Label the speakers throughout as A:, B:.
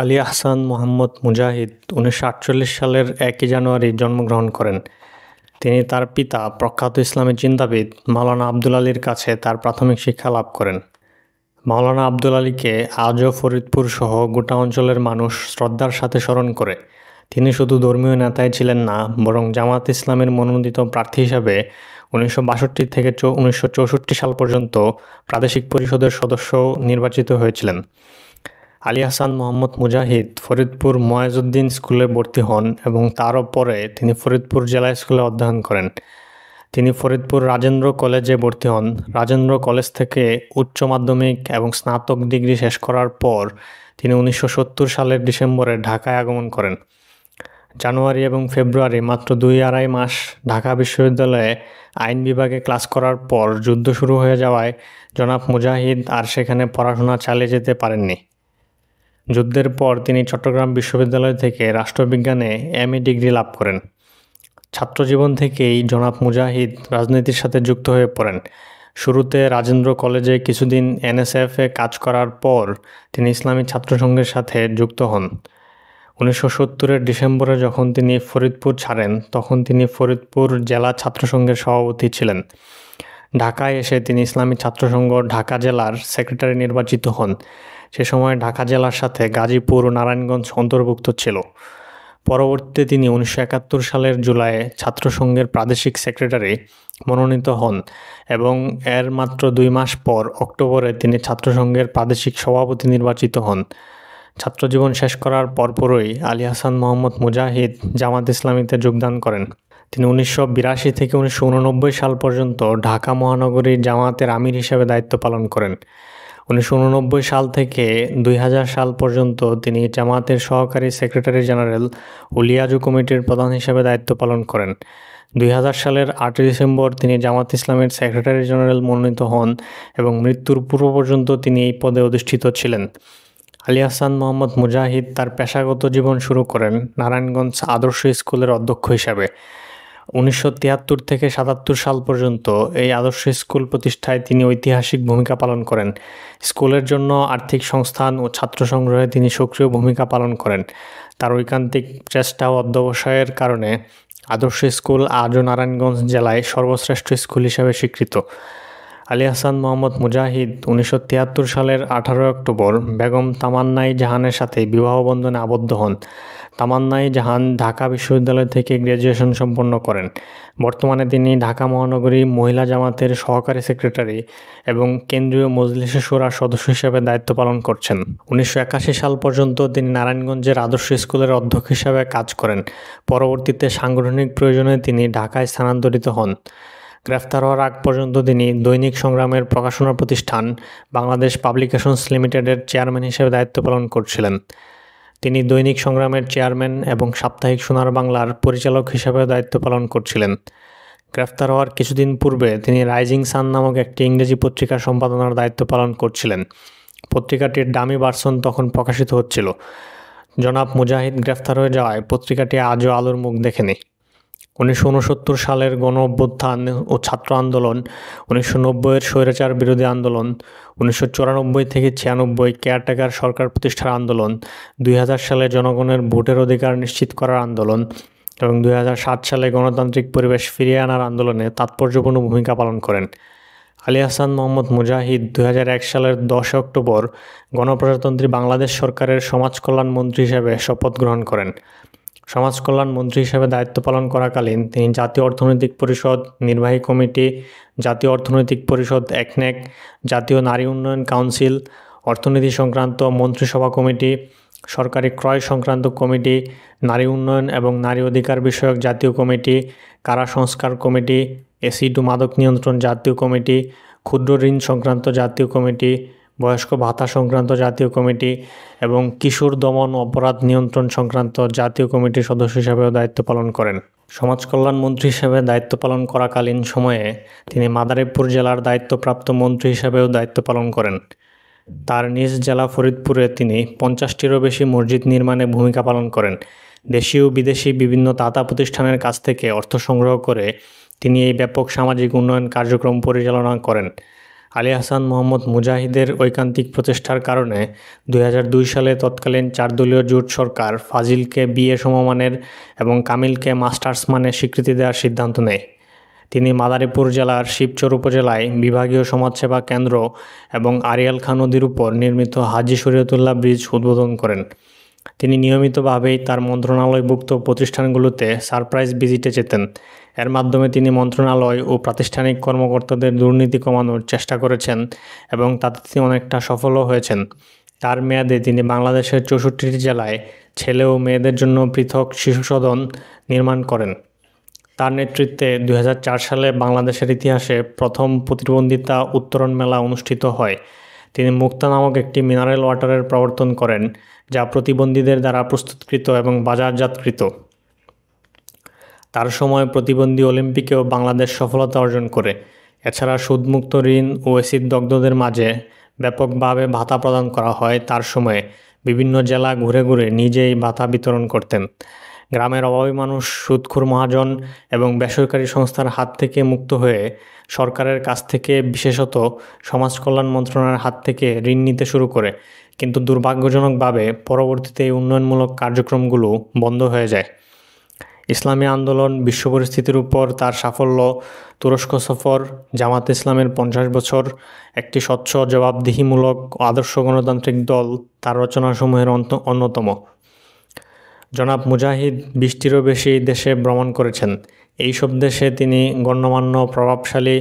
A: আলী আহসান মোহাম্মদ মুজাহিদ উনিশশো আটচল্লিশ সালের একই জানুয়ারি জন্মগ্রহণ করেন তিনি তার পিতা প্রখ্যাত ইসলামী চিন্তাবিদ মাওলানা আব্দুল আলীর কাছে তার প্রাথমিক শিক্ষা লাভ করেন মাওলানা আব্দুল আলীকে আজও ফরিদপুর সহ গোটা অঞ্চলের মানুষ শ্রদ্ধার সাথে স্মরণ করে তিনি শুধু ধর্মীয় নেতাই ছিলেন না বরং জামাত ইসলামের মনোনীত প্রার্থী হিসাবে উনিশশো থেকে উনিশশো সাল পর্যন্ত প্রাদেশিক পরিষদের সদস্য নির্বাচিত হয়েছিলেন আলী হাসান মোহাম্মদ মুজাহিদ ফরিদপুর ময়াজুদ্দিন স্কুলে ভর্তি হন এবং তারও পরে তিনি ফরিদপুর জেলা স্কুলে অধ্যয়ন করেন তিনি ফরিদপুর রাজেন্দ্র কলেজে ভর্তি হন রাজেন্দ্র কলেজ থেকে উচ্চ মাধ্যমিক এবং স্নাতক ডিগ্রি শেষ করার পর তিনি উনিশশো সালের ডিসেম্বরে ঢাকায় আগমন করেন জানুয়ারি এবং ফেব্রুয়ারি মাত্র দুই আড়াই মাস ঢাকা বিশ্ববিদ্যালয়ে আইন বিভাগে ক্লাস করার পর যুদ্ধ শুরু হয়ে যাওয়ায় জনাব মুজাহিদ আর সেখানে পড়াশোনা চালিয়ে যেতে পারেননি যুদ্ধের পর তিনি চট্টগ্রাম বিশ্ববিদ্যালয় থেকে রাষ্ট্রবিজ্ঞানে এম এ ডিগ্রি লাভ করেন ছাত্রজীবন থেকেই জনাব মুজাহিদ রাজনীতির সাথে যুক্ত হয়ে পড়েন শুরুতে রাজেন্দ্র কলেজে কিছুদিন এনএসএফে কাজ করার পর তিনি ইসলামী ছাত্রসংঘের সাথে যুক্ত হন উনিশশো সত্তরের ডিসেম্বরে যখন তিনি ফরিদপুর ছাড়েন তখন তিনি ফরিদপুর জেলা ছাত্রসংঘের সভাপতি ছিলেন ঢাকায় এসে তিনি ইসলামী ছাত্রসংঘ ঢাকা জেলার সেক্রেটারি নির্বাচিত হন সে সময় ঢাকা জেলার সাথে গাজীপুর ও নারায়ণগঞ্জ অন্তর্ভুক্ত ছিল পরবর্তীতে তিনি উনিশশো সালের জুলাইয়ে ছাত্রসংঘের প্রাদেশিক সেক্রেটারি মনোনীত হন এবং এর মাত্র দুই মাস পর অক্টোবরে তিনি ছাত্রসংঘের প্রাদেশিক সভাপতি নির্বাচিত হন ছাত্রজীবন শেষ করার পরপরই আলী হাসান মোহাম্মদ মুজাহিদ জামাত ইসলামীতে যোগদান করেন তিনি উনিশশো থেকে উনিশশো সাল পর্যন্ত ঢাকা মহানগরীর জামাতের আমির হিসেবে দায়িত্ব পালন করেন উনিশশো সাল থেকে দুই সাল পর্যন্ত তিনি জামাতের সহকারী সেক্রেটারি জেনারেল উলিয়াজু কমিটির প্রধান হিসেবে দায়িত্ব পালন করেন দুই সালের আটই ডিসেম্বর তিনি জামাত ইসলামের সেক্রেটারি জেনারেল মনোনীত হন এবং মৃত্যুর পূর্ব পর্যন্ত তিনি এই পদে অধিষ্ঠিত ছিলেন আলী হাসান মোহাম্মদ মুজাহিদ তার পেশাগত জীবন শুরু করেন নারায়ণগঞ্জ আদর্শ স্কুলের অধ্যক্ষ হিসাবে উনিশশো থেকে সাতাত্তর সাল পর্যন্ত এই আদর্শ স্কুল প্রতিষ্ঠায় তিনি ঐতিহাসিক ভূমিকা পালন করেন স্কুলের জন্য আর্থিক সংস্থান ও ছাত্র সংগ্রহে তিনি সক্রিয় ভূমিকা পালন করেন তার ঐকান্তিক চেষ্টা ও অধ্যবসায়ের কারণে আদর্শ স্কুল আজও নারায়ণগঞ্জ জেলায় সর্বশ্রেষ্ঠ স্কুল হিসেবে স্বীকৃত আলী হাসান মোহাম্মদ মুজাহিদ উনিশশো সালের আঠারোই অক্টোবর বেগম তামান্নাই জাহানের সাথে বিবাহবন্ধনে আবদ্ধ হন তামান্নাই জাহান ঢাকা বিশ্ববিদ্যালয় থেকে গ্র্যাজুয়েশন সম্পন্ন করেন বর্তমানে তিনি ঢাকা মহানগরী মহিলা জামাতের সহকারী সেক্রেটারি এবং কেন্দ্রীয় মজলিশে সুরার সদস্য হিসেবে দায়িত্ব পালন করছেন উনিশশো সাল পর্যন্ত তিনি নারায়ণগঞ্জের আদর্শ স্কুলের অধ্যক্ষ হিসাবে কাজ করেন পরবর্তীতে সাংগঠনিক প্রয়োজনে তিনি ঢাকায় স্থানান্তরিত হন গ্রেফতার হওয়ার আগ পর্যন্ত তিনি দৈনিক সংগ্রামের প্রকাশনা প্রতিষ্ঠান বাংলাদেশ পাবলিকেশনস লিমিটেডের চেয়ারম্যান হিসেবে দায়িত্ব পালন করছিলেন তিনি দৈনিক সংগ্রামের চেয়ারম্যান এবং সাপ্তাহিক সোনার বাংলার পরিচালক হিসেবে দায়িত্ব পালন করছিলেন গ্রেফতার হওয়ার কিছুদিন পূর্বে তিনি রাইজিং সান নামক একটি ইংরেজি পত্রিকা সম্পাদনার দায়িত্ব পালন করছিলেন পত্রিকাটির ডামি বার্সন তখন প্রকাশিত হচ্ছিল জনাব মুজাহিদ গ্রেফতার হয়ে যাওয়ায় পত্রিকাটি আজও আলোর মুখ দেখেনি উনিশশো উনসত্তর সালের গণ অভ্যুত্থান ও ছাত্র আন্দোলন উনিশশো নব্বইয়ের স্বৈরাচার বিরোধী আন্দোলন উনিশশো চুরানব্বই থেকে ছিয়ানব্বই কেয়ারটেকার সরকার প্রতিষ্ঠার আন্দোলন দুই সালে জনগণের ভোটের অধিকার নিশ্চিত করার আন্দোলন এবং দুই সালে গণতান্ত্রিক পরিবেশ ফিরিয়ে আনার আন্দোলনে তাৎপর্যপূর্ণ ভূমিকা পালন করেন আলী হাসান মোহাম্মদ মুজাহিদ দু সালের দশ অক্টোবর গণপ্রজাতন্ত্রী বাংলাদেশ সরকারের সমাজ কল্যাণ মন্ত্রী হিসেবে শপথ গ্রহণ করেন সমাজ কল্যাণ মন্ত্রী হিসেবে দায়িত্ব পালন করাকালীন তিনি জাতীয় অর্থনৈতিক পরিষদ নির্বাহী কমিটি জাতীয় অর্থনৈতিক পরিষদ একনেক জাতীয় নারী উন্নয়ন কাউন্সিল অর্থনীতি সংক্রান্ত মন্ত্রিসভা কমিটি সরকারি ক্রয় সংক্রান্ত কমিটি নারী উন্নয়ন এবং নারী অধিকার বিষয়ক জাতীয় কমিটি কারা সংস্কার কমিটি এসিড মাদক নিয়ন্ত্রণ জাতীয় কমিটি ক্ষুদ্র ঋণ সংক্রান্ত জাতীয় কমিটি বয়স্ক ভাতা সংক্রান্ত জাতীয় কমিটি এবং কিশোর দমন অপরাধ নিয়ন্ত্রণ সংক্রান্ত জাতীয় কমিটির সদস্য হিসাবেও দায়িত্ব পালন করেন সমাজ কল্যাণ মন্ত্রী হিসেবে দায়িত্ব পালন করাকালীন সময়ে তিনি মাদারীপুর জেলার দায়িত্বপ্রাপ্ত মন্ত্রী হিসাবেও দায়িত্ব পালন করেন তার নিজ জেলা ফরিদপুরে তিনি পঞ্চাশটিরও বেশি মসজিদ নির্মাণে ভূমিকা পালন করেন দেশীয় বিদেশি বিভিন্ন তাতা প্রতিষ্ঠানের কাছ থেকে অর্থ সংগ্রহ করে তিনি এই ব্যাপক সামাজিক উন্নয়ন কার্যক্রম পরিচালনা করেন আলী হাসান মোহাম্মদ মুজাহিদের ঐকান্তিক প্রচেষ্টার কারণে দুই সালে তৎকালীন চারদলীয় জোট সরকার ফাজিলকে বিএ সমমানের এবং কামিলকে মাস্টার্স মানে স্বীকৃতি দেওয়ার সিদ্ধান্ত নেয় তিনি মাদারীপুর জেলার শিবচর উপজেলায় বিভাগীয় সমাজসেবা কেন্দ্র এবং আরিয়াল খান নদীর উপর নির্মিত হাজি শরীয়তুল্লাহ ব্রিজ উদ্বোধন করেন তিনি নিয়মিতভাবেই তার মন্ত্রণালয়ভুক্ত প্রতিষ্ঠানগুলোতে সারপ্রাইজ ভিজিটে যেতেন এর মাধ্যমে তিনি মন্ত্রণালয় ও প্রাতিষ্ঠানিক কর্মকর্তাদের দুর্নীতি কমানোর চেষ্টা করেছেন এবং তাতে তিনি অনেকটা সফলও হয়েছেন তার মেয়াদে তিনি বাংলাদেশের চৌষট্টিটি জেলায় ছেলে ও মেয়েদের জন্য পৃথক শিশু সদন নির্মাণ করেন তার নেতৃত্বে দু সালে বাংলাদেশের ইতিহাসে প্রথম প্রতিবন্ধিতা উত্তরণ মেলা অনুষ্ঠিত হয় তিনি মুক্তা নামক একটি মিনারেল ওয়াটারের প্রবর্তন করেন যা প্রতিবন্ধীদের দ্বারা প্রস্তুতকৃত এবং বাজারজাতকৃত তার সময় প্রতিবন্ধী অলিম্পিকেও বাংলাদেশ সফলতা অর্জন করে এছাড়া সুদমুক্ত ঋণ ও এসিড দগ্ধদের মাঝে ব্যাপকভাবে ভাতা প্রদান করা হয় তার সময়ে বিভিন্ন জেলা ঘুরে ঘুরে নিজেই ভাতা বিতরণ করতেন গ্রামের অভাবী মানুষ সুদখোর মহাজন এবং বেসরকারি সংস্থার হাত থেকে মুক্ত হয়ে সরকারের কাছ থেকে বিশেষত সমাজ কল্যাণ মন্ত্রণালয়ের হাত থেকে ঋণ নিতে শুরু করে কিন্তু দুর্ভাগ্যজনকভাবে পরবর্তীতে এই উন্নয়নমূলক কার্যক্রমগুলো বন্ধ হয়ে যায় ইসলামী আন্দোলন বিশ্ব পরিস্থিতির উপর তার সাফল্য তুরস্ক সফর জামাত ইসলামের পঞ্চাশ বছর একটি স্বচ্ছ জবাবদিহিমূলক আদর্শ গণতান্ত্রিক দল তার রচনাসমূহের অন্যতম জনাব মুজাহিদ বিশটিরও বেশি দেশে ভ্রমণ করেছেন এইসব দেশে তিনি গণ্যমান্য প্রভাবশালী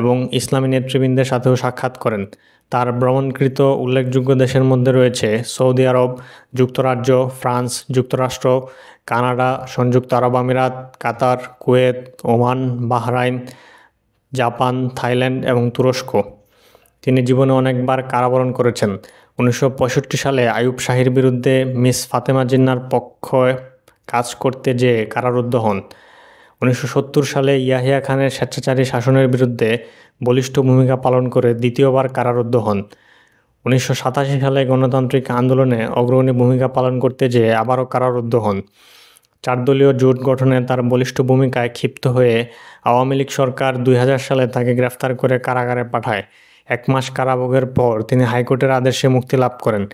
A: এবং ইসলামী নেতৃবৃন্দের সাথেও সাক্ষাৎ করেন তার ভ্রমণকৃত উল্লেখযোগ্য দেশের মধ্যে রয়েছে সৌদি আরব যুক্তরাজ্য ফ্রান্স যুক্তরাষ্ট্র কানাডা সংযুক্ত আরব আমিরাত Qatar Kuwait Oman Bahrain Japan Thailand এবং তুরস্ক তিনি জীবনে অনেকবার কারাবরণ করেছেন উনিশশো সালে আয়ুব শাহির বিরুদ্ধে মিস ফাতেমা জিন্নার পক্ষ কাজ করতে যে কারারুদ্ধ হন উনিশশো সালে ইয়াহিয়া খানের স্বেচ্ছাচারী শাসনের বিরুদ্ধে বলিষ্ঠ ভূমিকা পালন করে দ্বিতীয়বার কারারুদ্ধ হন উনিশশো সালে গণতান্ত্রিক আন্দোলনে অগ্রণী ভূমিকা পালন করতে যেয়ে আবারও কারারুদ্ধ হন চারদলীয় জোট গঠনে তার বলিষ্ঠ ভূমিকায় ক্ষিপ্ত হয়ে আওয়ামী লীগ সরকার দুই সালে তাকে গ্রেফতার করে কারাগারে পাঠায় এক মাস কারাভোগের পর তিনি হাইকোর্টের আদেশে মুক্তি লাভ করেন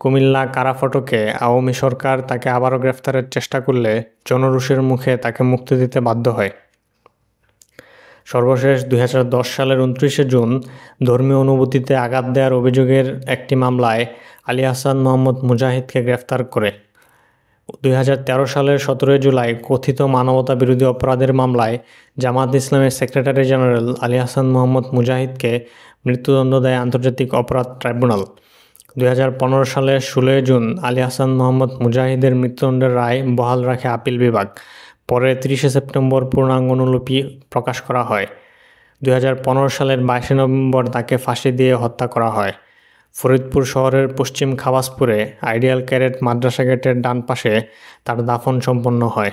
A: কুমিল্লা কারাফটকে আওয়ামী সরকার তাকে আবারও গ্রেফতারের চেষ্টা করলে জনরুষের মুখে তাকে মুক্তি দিতে বাধ্য হয় সর্বশেষ দুই সালের উনত্রিশে জুন ধর্মীয় অনুভূতিতে আঘাত দেওয়ার অভিযোগের একটি মামলায় আলী হাসান মোহাম্মদ মুজাহিদকে গ্রেফতার করে দুই সালের সতেরোই জুলাই কথিত মানবতা বিরোধী অপরাধের মামলায় জামাত ইসলামের সেক্রেটারি জেনারেল আলী হাসান মোহাম্মদ মুজাহিদকে মৃত্যুদণ্ড দেয় আন্তর্জাতিক অপরাধ ট্রাইব্যুনাল দুই সালের ষোলোই জুন আলী হাসান মোহাম্মদ মুজাহিদের মৃত্যুদণ্ডের রায় বহাল রাখে আপিল বিভাগ পরে তিরিশে সেপ্টেম্বর পূর্ণাঙ্গ অনুলিপি প্রকাশ করা হয় দুই সালের বাইশে নভেম্বর তাকে ফাঁসি দিয়ে হত্যা করা হয় ফরিদপুর শহরের পশ্চিম খাবাসপুরে আইডিয়াল ক্যারেট মাদ্রাসা গেটের ডান পাশে তার দাফন সম্পন্ন হয়